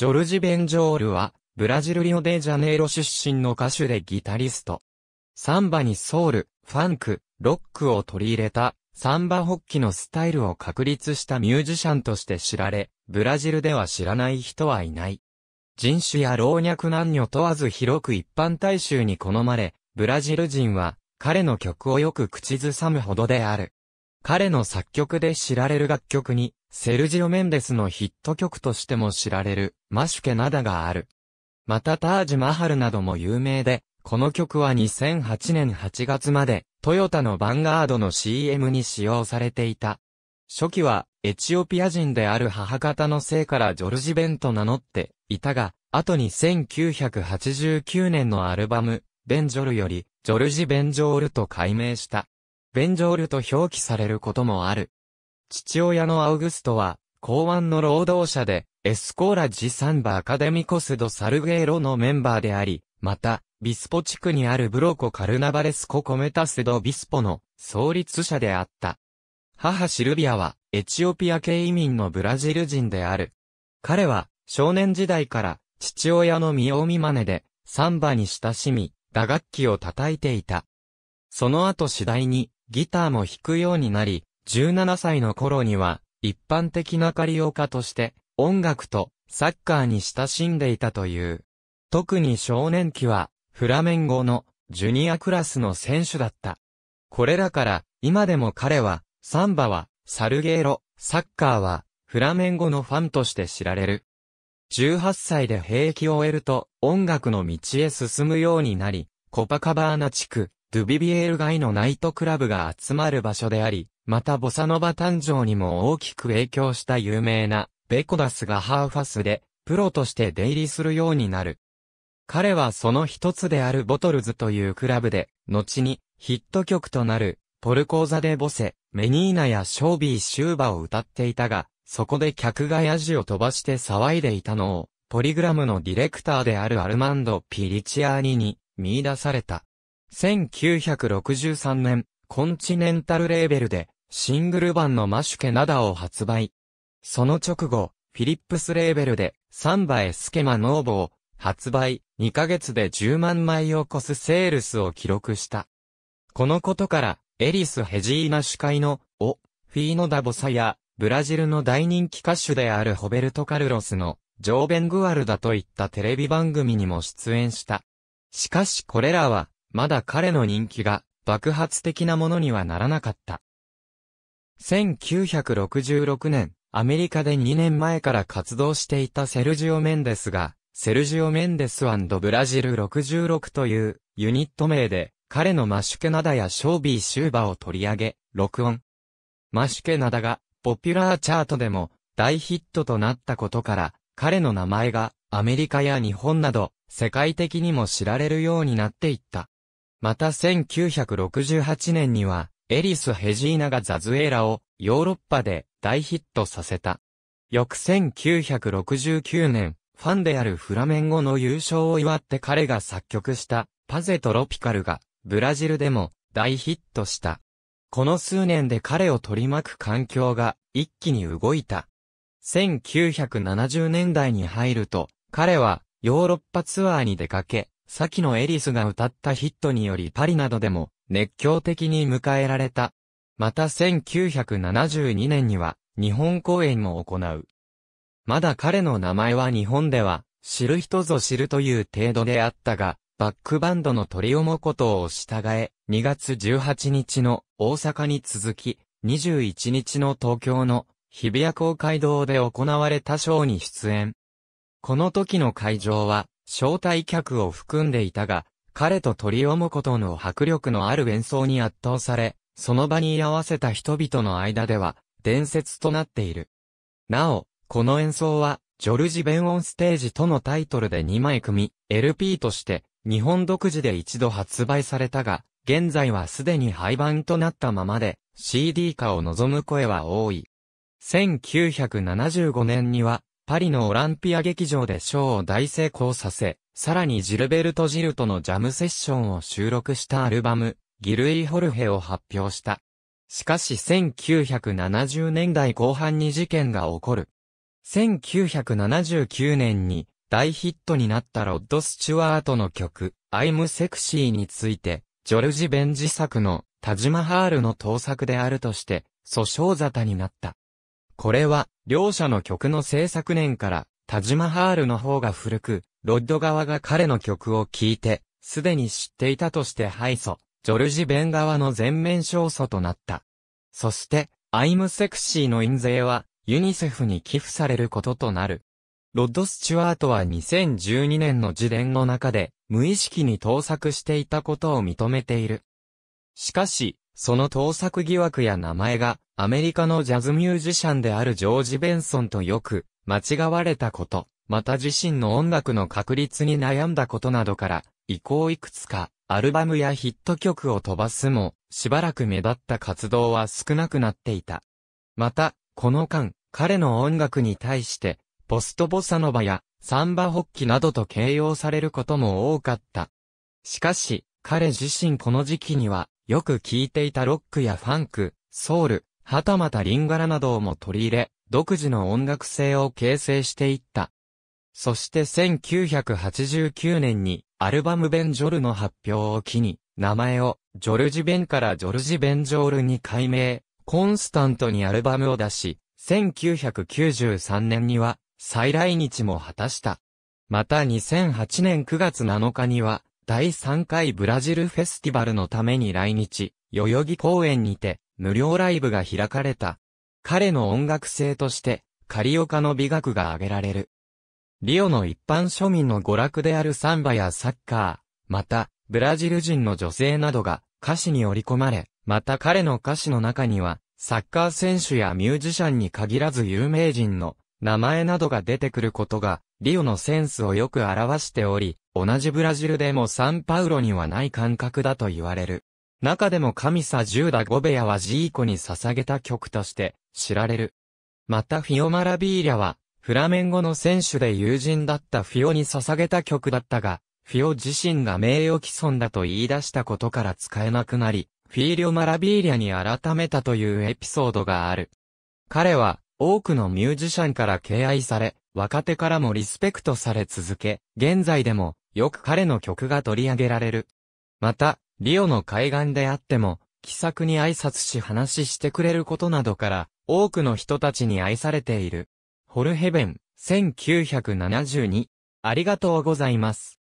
ジョルジ・ベンジョールは、ブラジルリオデジャネイロ出身の歌手でギタリスト。サンバにソウル、ファンク、ロックを取り入れた、サンバ発起のスタイルを確立したミュージシャンとして知られ、ブラジルでは知らない人はいない。人種や老若男女問わず広く一般大衆に好まれ、ブラジル人は彼の曲をよく口ずさむほどである。彼の作曲で知られる楽曲に、セルジオ・メンデスのヒット曲としても知られる、マシュケナダがある。またタージ・マハルなども有名で、この曲は2008年8月まで、トヨタのヴァンガードの CM に使用されていた。初期は、エチオピア人である母方の姓からジョルジ・ベンと名乗っていたが、後に1989年のアルバム、ベンジョルより、ジョルジ・ベンジョールと改名した。ベンジョールと表記されることもある。父親のアウグストは、港湾の労働者で、エスコーラ・ジ・サンバ・アカデミコス・ド・サルゲーロのメンバーであり、また、ビスポ地区にあるブロコ・カルナバレスコ・コメタス・ド・ビスポの創立者であった。母シルビアは、エチオピア系移民のブラジル人である。彼は、少年時代から、父親の身を見真似で、サンバに親しみ、打楽器を叩いていた。その後次第に、ギターも弾くようになり、17歳の頃には、一般的なカリオカとして、音楽とサッカーに親しんでいたという。特に少年期は、フラメンゴのジュニアクラスの選手だった。これらから、今でも彼は、サンバは、サルゲーロ、サッカーは、フラメンゴのファンとして知られる。18歳で兵役を終えると、音楽の道へ進むようになり、コパカバーナ地区、ドゥビビエール街のナイトクラブが集まる場所であり、またボサノバ誕生にも大きく影響した有名なベコダスがハーファスでプロとして出入りするようになる。彼はその一つであるボトルズというクラブで、後にヒット曲となるポルコーザでボセ、メニーナやショービーシューバを歌っていたが、そこで客がヤジを飛ばして騒いでいたのを、ポリグラムのディレクターであるアルマンド・ピリチアーニに見出された。1963年、コンチネンタルレーベルでシングル版のマシュケナダを発売。その直後、フィリップスレーベルで、サンバエスケマノーボを発売、2ヶ月で10万枚を超すセールスを記録した。このことから、エリス・ヘジーナ主会の、オ、フィーノ・ダボサや、ブラジルの大人気歌手であるホベルト・カルロスの、ジョーベン・グアルダといったテレビ番組にも出演した。しかしこれらは、まだ彼の人気が、爆発的なものにはならなかった。1966年、アメリカで2年前から活動していたセルジオ・メンデスが、セルジオ・メンデスブラジル66というユニット名で、彼のマシュケナダやショービー・シューバを取り上げ、録音。マシュケナダが、ポピュラーチャートでも大ヒットとなったことから、彼の名前がアメリカや日本など世界的にも知られるようになっていった。また1968年にはエリス・ヘジーナがザズエラをヨーロッパで大ヒットさせた。翌1969年、ファンであるフラメンゴの優勝を祝って彼が作曲したパゼトロピカルがブラジルでも大ヒットした。この数年で彼を取り巻く環境が一気に動いた。1970年代に入ると彼はヨーロッパツアーに出かけ、先のエリスが歌ったヒットによりパリなどでも熱狂的に迎えられた。また1972年には日本公演も行う。まだ彼の名前は日本では知る人ぞ知るという程度であったが、バックバンドの鳥をもことを従え、2月18日の大阪に続き、21日の東京の日比谷公会堂で行われたショーに出演。この時の会場は招待客を含んでいたが、彼と取り読むことの迫力のある演奏に圧倒され、その場に居合わせた人々の間では、伝説となっている。なお、この演奏は、ジョルジ・ベンオンステージとのタイトルで2枚組み、LP として、日本独自で一度発売されたが、現在はすでに廃盤となったままで、CD 化を望む声は多い。1975年には、パリのオランピア劇場でショーを大成功させ、さらにジルベルト・ジルとのジャムセッションを収録したアルバム、ギルイ・ホルヘを発表した。しかし1970年代後半に事件が起こる。1979年に大ヒットになったロッド・スチュワートの曲、アイム・セクシーについて、ジョルジ・ベンジ作のタジマハールの盗作であるとして、訴訟沙汰になった。これは、両者の曲の制作年から、タジマハールの方が古く、ロッド側が彼の曲を聴いて、すでに知っていたとして敗訴、ジョルジ・ベン側の全面勝訴となった。そして、アイムセクシーの印税は、ユニセフに寄付されることとなる。ロッド・スチュワートは2012年の自伝の中で、無意識に盗作していたことを認めている。しかし、その盗作疑惑や名前が、アメリカのジャズミュージシャンであるジョージ・ベンソンとよく、間違われたこと、また自身の音楽の確立に悩んだことなどから、以降いくつか、アルバムやヒット曲を飛ばすも、しばらく目立った活動は少なくなっていた。また、この間、彼の音楽に対して、ポストボサノバやサンバホッキなどと形容されることも多かった。しかし、彼自身この時期には、よく聴いていたロックやファンク、ソウル、はたまたリンガラなどをも取り入れ、独自の音楽性を形成していった。そして1989年にアルバムベンジョルの発表を機に、名前をジョルジベンからジョルジベンジョールに改名、コンスタントにアルバムを出し、1993年には再来日も果たした。また2008年9月7日には第3回ブラジルフェスティバルのために来日、代々木公園にて、無料ライブが開かれた。彼の音楽性として、カリオカの美学が挙げられる。リオの一般庶民の娯楽であるサンバやサッカー、また、ブラジル人の女性などが歌詞に織り込まれ、また彼の歌詞の中には、サッカー選手やミュージシャンに限らず有名人の名前などが出てくることが、リオのセンスをよく表しており、同じブラジルでもサンパウロにはない感覚だと言われる。中でも神サジューダ・ゴベヤはジーコに捧げた曲として知られる。またフィオ・マラビーリャは、フラメンゴの選手で友人だったフィオに捧げた曲だったが、フィオ自身が名誉毀損だと言い出したことから使えなくなり、フィーリョ・マラビーリャに改めたというエピソードがある。彼は、多くのミュージシャンから敬愛され、若手からもリスペクトされ続け、現在でも、よく彼の曲が取り上げられる。また、リオの海岸であっても、気さくに挨拶し話してくれることなどから、多くの人たちに愛されている。ホルヘベン、1972。ありがとうございます。